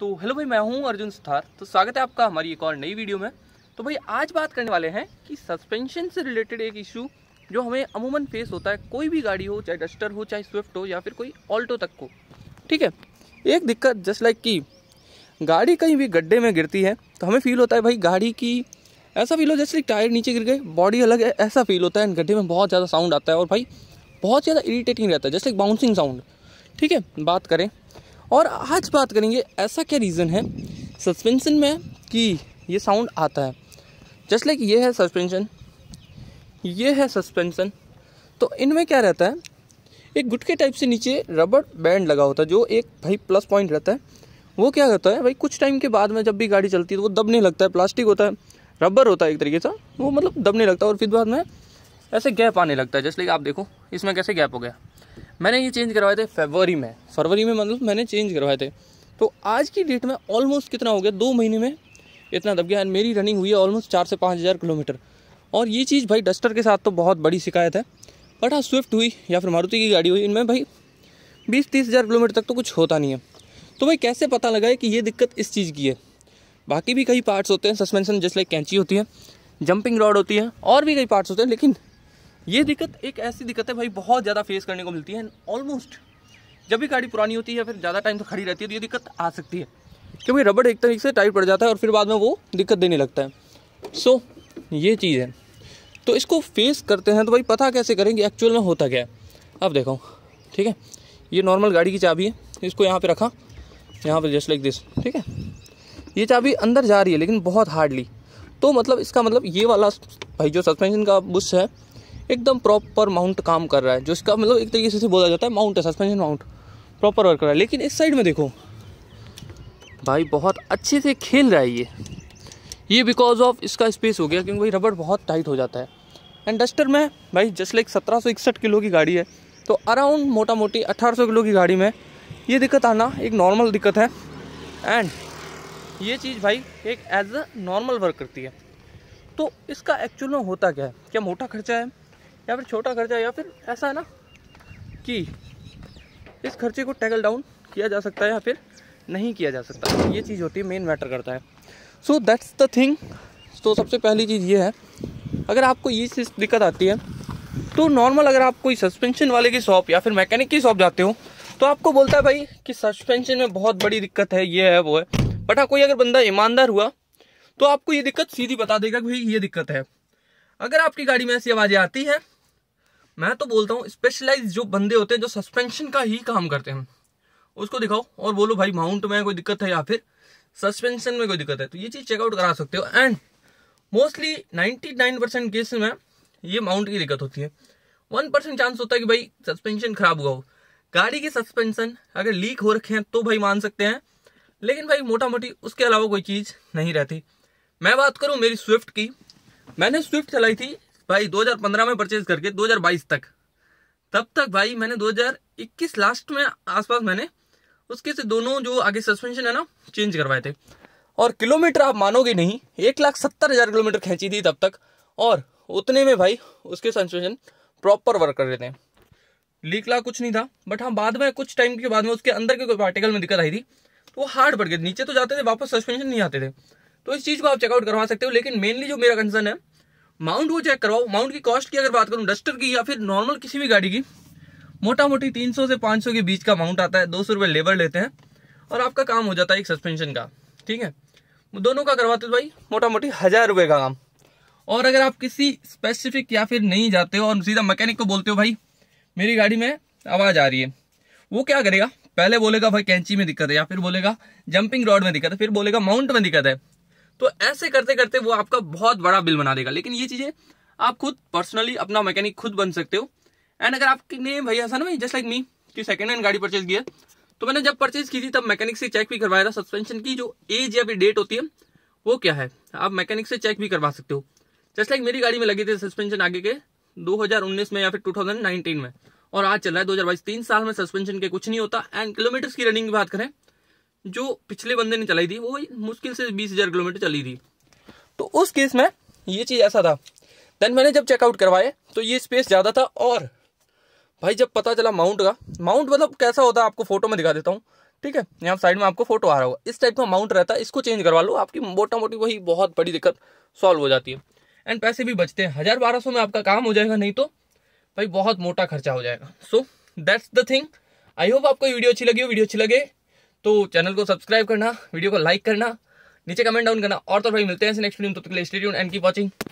तो हेलो भाई मैं हूं अर्जुन सुथार तो स्वागत है आपका हमारी एक और नई वीडियो में तो भाई आज बात करने वाले हैं कि सस्पेंशन से रिलेटेड एक इशू जो हमें अमूमन फेस होता है कोई भी गाड़ी हो चाहे डस्टर हो चाहे स्विफ्ट हो या फिर कोई ऑल्टो तक हो ठीक है एक दिक्कत जस्ट लाइक कि गाड़ी कहीं भी गड्ढे में गिरती है तो हमें फील होता है भाई गाड़ी की ऐसा फील हो जैसे टायर नीचे गिर गए बॉडी अलग है ऐसा फील होता है गड्ढे में बहुत ज़्यादा साउंड आता है और भाई बहुत ज़्यादा इरीटेटिंग रहता है जैसे एक बाउंसिंग साउंड ठीक है बात करें और आज बात करेंगे ऐसा क्या रीज़न है सस्पेंशन में कि ये साउंड आता है जस्ट लाइक ये है सस्पेंशन ये है सस्पेंशन तो इनमें क्या रहता है एक गुटके टाइप से नीचे रबड़ बैंड लगा होता है जो एक भाई प्लस पॉइंट रहता है वो क्या करता है भाई कुछ टाइम के बाद में जब भी गाड़ी चलती है तो वो दबने लगता है प्लास्टिक होता है रबर होता है एक तरीके से वो मतलब दबने लगता है और फिर बाद में ऐसे गैप आने लगता है जैसे कि आप देखो इसमें कैसे गैप हो गया मैंने ये चेंज करवाए थे फरवरी में फरवरी में मतलब मैंने चेंज करवाए थे तो आज की डेट में ऑलमोस्ट कितना हो गया दो महीने में इतना दब गया एंड मेरी रनिंग हुई है ऑलमोस्ट चार से पाँच हज़ार किलोमीटर और ये चीज़ भाई डस्टर के साथ तो बहुत बड़ी शिकायत है बट हाँ स्विफ्ट हुई या फिर मारुति की गाड़ी हुई इनमें भाई बीस तीस हज़ार किलोमीटर तक तो कुछ होता नहीं है तो भाई कैसे पता लगा है कि ये दिक्कत इस चीज़ की है बाकी भी कई पार्ट्स होते हैं सस्पेंशन जैसे लाइक कैंची होती है जंपिंग रॉड होती है और भी कई पार्ट्स होते हैं लेकिन ये दिक्कत एक ऐसी दिक्कत है भाई बहुत ज़्यादा फेस करने को मिलती है ऑलमोस्ट जब भी गाड़ी पुरानी होती है या फिर ज़्यादा टाइम तो खड़ी रहती है तो ये दिक्कत आ सकती है क्योंकि रबड़ एक तरीके से टाइट पड़ जाता है और फिर बाद में वो दिक्कत देने लगता है सो so, ये चीज़ है तो इसको फेस करते हैं तो भाई पता कैसे करेंगे एक्चुअल में होता क्या है अब देखो ठीक है ये नॉर्मल गाड़ी की चाबी है इसको यहाँ पे रखा यहाँ पे जस्ट लाइक दिस ठीक है ये चाबी अंदर जा रही है लेकिन बहुत हार्डली तो मतलब इसका मतलब ये वाला भाई जो सस्पेंशन का बुश है एकदम प्रॉपर माउंट काम कर रहा है जो इसका मतलब एक तरीके से बोला जाता है माउंट है सस्पेंशन माउंट प्रॉपर वर्क कर रहा है लेकिन इस साइड में देखो भाई बहुत अच्छे से खेल रहा है ये ये बिकॉज ऑफ इसका स्पेस हो गया क्योंकि भाई रबड़ बहुत टाइट हो जाता है एंड डस्टर में भाई जस्ट लाइक सत्रह किलो की गाड़ी है तो अराउंड मोटा मोटी सौ किलो की गाड़ी में ये दिक्कत आना एक नॉर्मल दिक्कत है एंड ये चीज़ भाई एक एज अ नॉर्मल वर्क करती है तो इसका एक्चुअल में होता क्या है क्या मोटा खर्चा है या फिर छोटा खर्चा या फिर ऐसा है ना कि इस खर्चे को टैकल डाउन किया जा सकता है या फिर नहीं किया जा सकता ये चीज़ होती है मेन मैटर करता है सो दैट्स द थिंग तो सबसे पहली चीज़ ये है अगर आपको ये चीज़ दिक्कत आती है तो नॉर्मल अगर आप कोई सस्पेंशन वाले की शॉप या फिर मैकेनिक की शॉप जाते हो तो आपको बोलता है भाई कि सस्पेंशन में बहुत बड़ी दिक्कत है ये है वो है बट हाँ कोई अगर बंदा ईमानदार हुआ तो आपको ये दिक्कत सीधी बता देगा कि भाई ये दिक्कत है अगर आपकी गाड़ी में ऐसी आवाज़ें आती हैं मैं तो बोलता हूँ स्पेशलाइज जो बंदे होते हैं जो सस्पेंशन का ही काम करते हैं उसको दिखाओ और बोलो भाई माउंट में कोई दिक्कत है या फिर सस्पेंशन में कोई दिक्कत है तो ये चीज़ चेकआउट करा सकते हो and mostly ninety nine percent case में ये माउंट की दिक्कत होती है वन परसेंट चांस होता है कि भाई सस्पेंशन खराब हुआ हो गाड़ी के सस्पेंशन अगर लीक हो रखे हैं तो भाई मान सकते हैं लेकिन भाई मोटा मोटी उसके अलावा कोई चीज़ नहीं रहती मैं बात करूँ मेरी स्विफ्ट की मैंने स्विफ्ट चलाई थी भाई 2015 में परचेज करके 2022 तक तब तक भाई मैंने 2021 लास्ट में आसपास मैंने उसके से दोनों जो आगे सस्पेंशन है ना चेंज करवाए थे और किलोमीटर आप मानोगे नहीं एक लाख सत्तर हज़ार किलोमीटर खींची थी तब तक और उतने में भाई उसके सस्पेंशन प्रॉपर वर्क कर रहे थे लीक ला कुछ नहीं था बट हाँ बाद में कुछ टाइम के बाद में उसके अंदर के कोई पार्टिकल में दिक्कत आई थी तो वो हार्ड पड़ गए नीचे तो जाते थे वापस सस्पेंशन नहीं आते थे तो इस चीज़ को आप चेकआउट करवा सकते हो लेकिन मेनली जो मेरा कंसर्न है माउंट वो चेक करवाओ माउंट की कॉस्ट की अगर बात करूँ डस्टर की या फिर नॉर्मल किसी भी गाड़ी की मोटा मोटी 300 से 500 के बीच का माउंट आता है दो सौ लेबर लेते हैं और आपका काम हो जाता है एक सस्पेंशन का ठीक है दोनों का करवाते हो भाई मोटा मोटी हज़ार रुपये का काम और अगर आप किसी स्पेसिफिक या फिर नहीं जाते हो और सीधा मैकेनिक को बोलते हो भाई मेरी गाड़ी में आवाज़ आ रही है वो क्या करेगा पहले बोलेगा भाई कैंची में दिक्कत है या फिर बोलेगा जंपिंग रॉड में दिक्कत है फिर बोलेगा माउंट में दिक्कत है तो ऐसे करते करते वो आपका बहुत बड़ा बिल बना देगा लेकिन ये चीजें आप खुद पर्सनली अपना मैकेनिक खुद बन सकते हो एंड अगर आपने भैया ऐसा ना भाई जस्ट लाइक मी कि सेकेंड हैंड गाड़ी परचेज की है तो मैंने जब परचेज की थी तब मैकेनिक से चेक भी करवाया था सस्पेंशन की जो एज या फिर डेट होती है वो क्या है आप मैकेनिक से चेक भी करवा सकते हो जस्ट लाइक मेरी गाड़ी में लगी थी सस्पेंशन आगे के 2019 में या फिर 2019 में और आज चल रहा है 2022 तीन साल में सस्पेंशन के कुछ नहीं होता एंड किलोमीटर्स की रनिंग की बात करें जो पिछले बंदे ने चलाई थी वो मुश्किल से बीस हजार किलोमीटर चली थी तो उस केस में ये चीज़ ऐसा था देन मैंने जब चेकआउट करवाए तो ये स्पेस ज़्यादा था और भाई जब पता चला माउंट का माउंट मतलब कैसा होता है आपको फोटो में दिखा देता हूँ ठीक है यहाँ साइड में आपको फोटो आ रहा होगा इस टाइप का माउंट रहता है इसको चेंज करवा लो आपकी मोटा मोटी वही बहुत बड़ी दिक्कत सॉल्व हो जाती है एंड पैसे भी बचते हैं हज़ार बारह सौ में आपका काम हो जाएगा नहीं तो भाई बहुत मोटा खर्चा हो जाएगा so that's the thing I hope आपको वीडियो अच्छी लगी हो वीडियो अच्छी लगे तो चैनल को सब्सक्राइब करना वीडियो को लाइक करना नीचे कमेंट डाउन करना और तो भाई मिलते हैं नेक्स्ट वीडियो में तब तक के लिए एंड की वॉचिंग